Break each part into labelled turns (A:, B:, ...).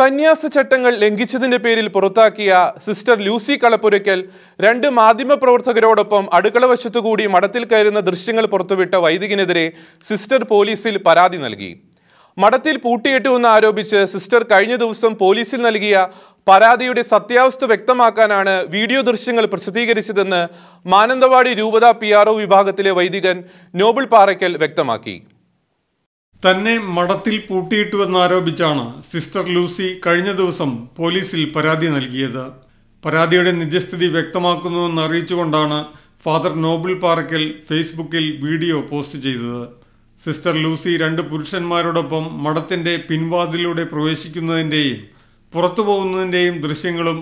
A: സന്യാസ ചട്ടങ്ങൾ ലംഘിച്ചതിന്റെ പേരിൽ പുറത്താക്കിയ സിസ്റ്റർ ലൂസി കളപ്പുരയ്ക്കൽ രണ്ട് പ്രവർത്തകരോടൊപ്പം അടുക്കള വശത്തുകൂടി മഠത്തിൽ കയറുന്ന ദൃശ്യങ്ങൾ പുറത്തുവിട്ട വൈദികനെതിരെ സിസ്റ്റർ പോലീസിൽ പരാതി നൽകി മഠത്തിൽ പൂട്ടിയിട്ടുവെന്ന് ആരോപിച്ച് സിസ്റ്റർ കഴിഞ്ഞ ദിവസം പോലീസിൽ നൽകിയ പരാതിയുടെ സത്യാവസ്ഥ വ്യക്തമാക്കാനാണ് വീഡിയോ ദൃശ്യങ്ങൾ പ്രസിദ്ധീകരിച്ചതെന്ന് മാനന്തവാടി രൂപത പി വിഭാഗത്തിലെ വൈദികൻ നോബിൾ പാറയ്ക്കൽ വ്യക്തമാക്കി
B: തന്നെ മഠത്തിൽ പൂട്ടിയിട്ടുവെന്നാരോപിച്ചാണ് സിസ്റ്റർ ലൂസി കഴിഞ്ഞ ദിവസം പോലീസിൽ പരാതി നൽകിയത് പരാതിയുടെ നിജസ്ഥിതി വ്യക്തമാക്കുന്നുവെന്ന് അറിയിച്ചുകൊണ്ടാണ് ഫാദർ നോബിൾ പാറയ്ക്കൽ ഫേസ്ബുക്കിൽ വീഡിയോ പോസ്റ്റ് ചെയ്തത് സിസ്റ്റർ ലൂസി രണ്ട് പുരുഷന്മാരോടൊപ്പം മഠത്തിൻ്റെ പിൻവാതിലൂടെ പ്രവേശിക്കുന്നതിൻ്റെയും പുറത്തു പോകുന്നതിൻ്റെയും ദൃശ്യങ്ങളും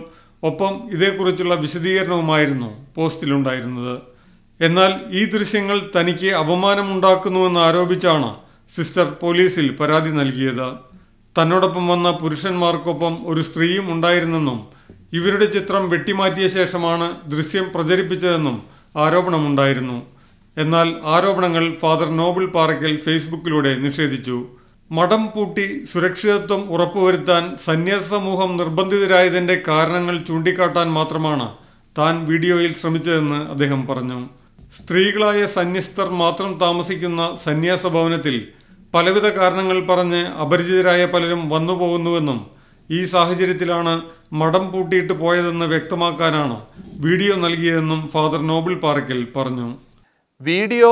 B: ഒപ്പം ഇതേക്കുറിച്ചുള്ള വിശദീകരണവുമായിരുന്നു പോസ്റ്റിലുണ്ടായിരുന്നത് എന്നാൽ ഈ ദൃശ്യങ്ങൾ തനിക്ക് അപമാനമുണ്ടാക്കുന്നുവെന്ന് ആരോപിച്ചാണ് സിസ്റ്റർ പോലീസിൽ പരാതി നൽകിയത് തന്നോടൊപ്പം വന്ന പുരുഷന്മാർക്കൊപ്പം ഒരു സ്ത്രീയും ഉണ്ടായിരുന്നെന്നും ഇവരുടെ ചിത്രം വെട്ടിമാറ്റിയ ശേഷമാണ് ദൃശ്യം പ്രചരിപ്പിച്ചതെന്നും ആരോപണമുണ്ടായിരുന്നു എന്നാൽ ആരോപണങ്ങൾ ഫാദർ നോബിൾ പാറയ്ക്കൽ ഫേസ്ബുക്കിലൂടെ നിഷേധിച്ചു മഠം പൂട്ടി സുരക്ഷിതത്വം ഉറപ്പുവരുത്താൻ സന്യാസ സമൂഹം നിർബന്ധിതരായതിൻ്റെ കാരണങ്ങൾ ചൂണ്ടിക്കാട്ടാൻ മാത്രമാണ് താൻ വീഡിയോയിൽ ശ്രമിച്ചതെന്ന് അദ്ദേഹം പറഞ്ഞു സ്ത്രീകളായ സന്യസ്തർ മാത്രം താമസിക്കുന്ന സന്യാസ ഭവനത്തിൽ പലവിധ കാരണങ്ങൾ പറഞ്ഞ് അപരിചിതരായ പലരും വന്നുപോകുന്നുവെന്നും ഈ സാഹചര്യത്തിലാണ് മഠം പൂട്ടിയിട്ട് പോയതെന്ന് വ്യക്തമാക്കാനാണ് വീഡിയോ നൽകിയതെന്നും ഫാദർ നോബിൾ പാറയ്ക്കൽ പറഞ്ഞു വീഡിയോ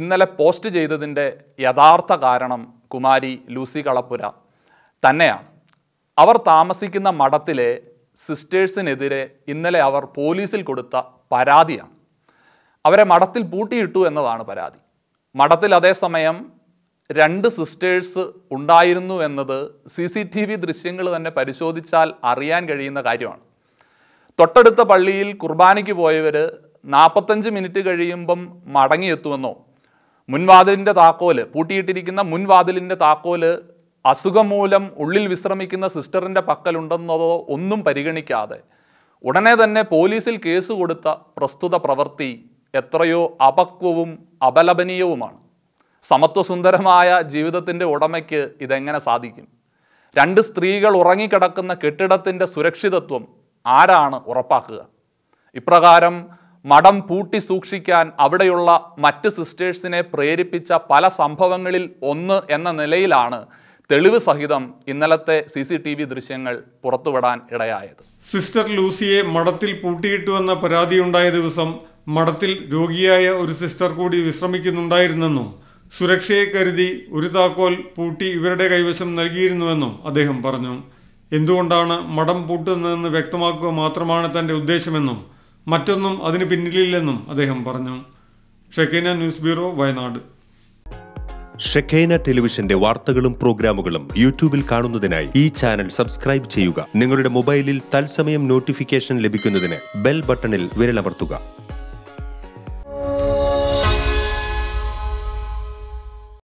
B: ഇന്നലെ
C: പോസ്റ്റ് ചെയ്തതിൻ്റെ യഥാർത്ഥ കാരണം കുമാരി ലൂസി കളപ്പുര തന്നെയാണ് അവർ താമസിക്കുന്ന മഠത്തിലെ സിസ്റ്റേഴ്സിനെതിരെ ഇന്നലെ അവർ പോലീസിൽ കൊടുത്ത പരാതിയാണ് അവരെ മഠത്തിൽ പൂട്ടിയിട്ടു എന്നതാണ് പരാതി മഠത്തിൽ അതേസമയം രണ്ട് സിസ്റ്റേഴ്സ് ഉണ്ടായിരുന്നു എന്നത് സി സി ടി വി ദൃശ്യങ്ങൾ തന്നെ പരിശോധിച്ചാൽ അറിയാൻ കഴിയുന്ന കാര്യമാണ് തൊട്ടടുത്ത പള്ളിയിൽ കുർബാനയ്ക്ക് പോയവർ നാൽപ്പത്തഞ്ച് മിനിറ്റ് കഴിയുമ്പം മടങ്ങിയെത്തുമെന്നോ മുൻവാതിലിൻ്റെ താക്കോല് പൂട്ടിയിട്ടിരിക്കുന്ന മുൻവാതിലിൻ്റെ താക്കോല് അസുഖം മൂലം ഉള്ളിൽ വിശ്രമിക്കുന്ന സിസ്റ്ററിൻ്റെ പക്കലുണ്ടെന്നതോ ഒന്നും പരിഗണിക്കാതെ ഉടനെ തന്നെ പോലീസിൽ കേസ് കൊടുത്ത പ്രസ്തുത പ്രവൃത്തി എത്രയോ അപക്വവും അപലപനീയവുമാണ് സമത്വസുന്ദരമായ ജീവിതത്തിൻ്റെ ഉടമയ്ക്ക് ഇതെങ്ങനെ സാധിക്കും രണ്ട് സ്ത്രീകൾ ഉറങ്ങിക്കിടക്കുന്ന കെട്ടിടത്തിൻ്റെ സുരക്ഷിതത്വം ആരാണ് ഉറപ്പാക്കുക ഇപ്രകാരം മഠം പൂട്ടി സൂക്ഷിക്കാൻ അവിടെയുള്ള മറ്റ് സിസ്റ്റേഴ്സിനെ പ്രേരിപ്പിച്ച പല സംഭവങ്ങളിൽ ഒന്ന് എന്ന നിലയിലാണ് തെളിവ് സഹിതം ഇന്നലത്തെ സി സി ടി വി ദൃശ്യങ്ങൾ പുറത്തുവിടാൻ ഇടയായത്
B: സിസ്റ്റർ ലൂസിയെ മഠത്തിൽ പൂട്ടിയിട്ടുവെന്ന പരാതിയുണ്ടായ ദിവസം മഠത്തിൽ രോഗിയായ ഒരു സിസ്റ്റർ കൂടി വിശ്രമിക്കുന്നുണ്ടായിരുന്നെന്നും സുരക്ഷയെ കരുതി ഒരു താക്കോൽ പൂട്ടി ഇവരുടെ കൈവശം നൽകിയിരുന്നുവെന്നും അദ്ദേഹം പറഞ്ഞു എന്തുകൊണ്ടാണ് മഠം പൂട്ടുന്നതെന്ന് വ്യക്തമാക്കുക മാത്രമാണ് തൻ്റെ ഉദ്ദേശമെന്നും മറ്റൊന്നും അതിന് പിന്നിലില്ലെന്നും അദ്ദേഹം പറഞ്ഞു ഷെക്കൈന ന്യൂസ് ബ്യൂറോ വയനാട്
C: ഷെഖൈന ടെലിവിഷന്റെ വാർത്തകളും പ്രോഗ്രാമുകളും യൂട്യൂബിൽ കാണുന്നതിനായി ഈ ചാനൽ സബ്സ്ക്രൈബ് ചെയ്യുക നിങ്ങളുടെ മൊബൈലിൽ തത്സമയം നോട്ടിഫിക്കേഷൻ ലഭിക്കുന്നതിന് ബെൽ ബട്ടണിൽ വിരലമർത്തുക